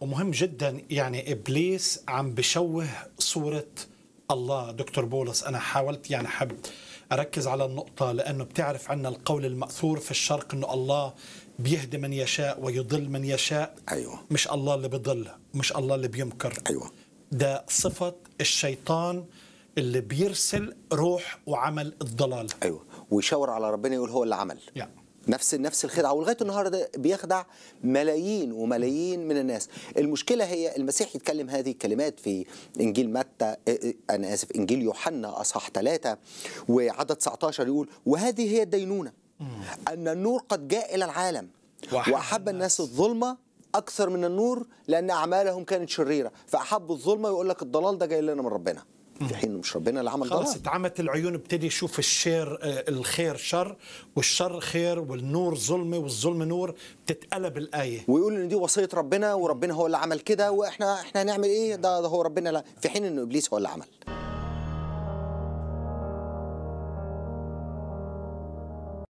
ومهم جدا يعني ابليس عم بشوه صوره الله دكتور بولس انا حاولت يعني حابب اركز على النقطه لانه بتعرف عنا القول الماثور في الشرق انه الله بيهدي من يشاء ويضل من يشاء ايوه مش الله اللي بيضل مش الله اللي بيمكر ايوه ده صفه الشيطان اللي بيرسل روح وعمل الضلال ايوه ويشاور على ربنا يقول هو اللي عمل يعني. نفس نفس الخدعه ولغايه النهارده بيخدع ملايين وملايين من الناس المشكله هي المسيح يتكلم هذه الكلمات في انجيل متى إيه- إيه، انا اسف انجيل يوحنا اصحاح ثلاثة وعدد 19 يقول وهذه هي الدينونه ان النور قد جاء الى العالم واحب الناس الظلمه اكثر من النور لان اعمالهم كانت شريره فاحبوا الظلمه ويقول لك الضلال ده جاي لنا من ربنا في حين مش ربنا اللي عمل خلاص اتعمت العيون ابتدي يشوف الشير آه، الخير شر والشر خير والنور ظلمه والظلم نور بتتقلب الايه ويقول ان دي وصيه ربنا وربنا هو اللي عمل كده واحنا احنا هنعمل ايه ده, ده هو ربنا لا في حين ان ابليس هو اللي عمل